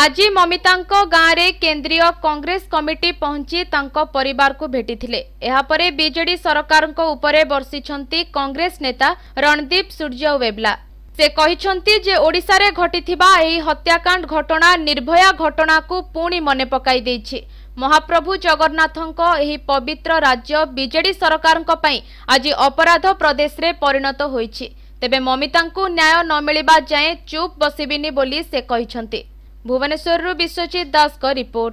ଆଜି ମମିତାଙ୍କ ଗାଁରେ କେନ୍ଦ୍ରୀୟ କଂଗ୍ରେସ କମିଟି ପହଞ୍ଚି ତାଙ୍କ ପରିବାରକୁ ଭେଟିଥିଲେ ଏହାପରେ ବିଜେଡି ସରକାରଙ୍କ ଉପରେ ବର୍ଷିଛନ୍ତି କଂଗ୍ରେସ ନେତା ରଣଦୀପ ସୂର୍ଯ୍ୟୱେବ୍ଲା ସେ କହିଛନ୍ତି ଯେ ଓଡ଼ିଶାରେ ଘଟିଥିବା ଏହି ହତ୍ୟାକାଣ୍ଡ ଘଟଣା ନିର୍ଭୟା ଘଟଣାକୁ ପୁଣି ମନେ ପକାଇ ଦେଇଛି ମହାପ୍ରଭୁ ଜଗନ୍ନାଥଙ୍କ ଏହି ପବିତ୍ର ରାଜ୍ୟ ବିଜେଡି ସରକାରଙ୍କ ପାଇଁ ଆଜି ଅପରାଧ ପ୍ରଦେଶରେ ପରିଣତ ହୋଇଛି ତେବେ ମମିତାଙ୍କୁ ନ୍ୟାୟ ନ ମିଳିବା ଯାଏଁ ଚୁପ୍ ବସିବିନି ବୋଲି ସେ କହିଛନ୍ତି ভুবনেশ্বররু বিশ্বজিৎ দাসক রিপোর্ট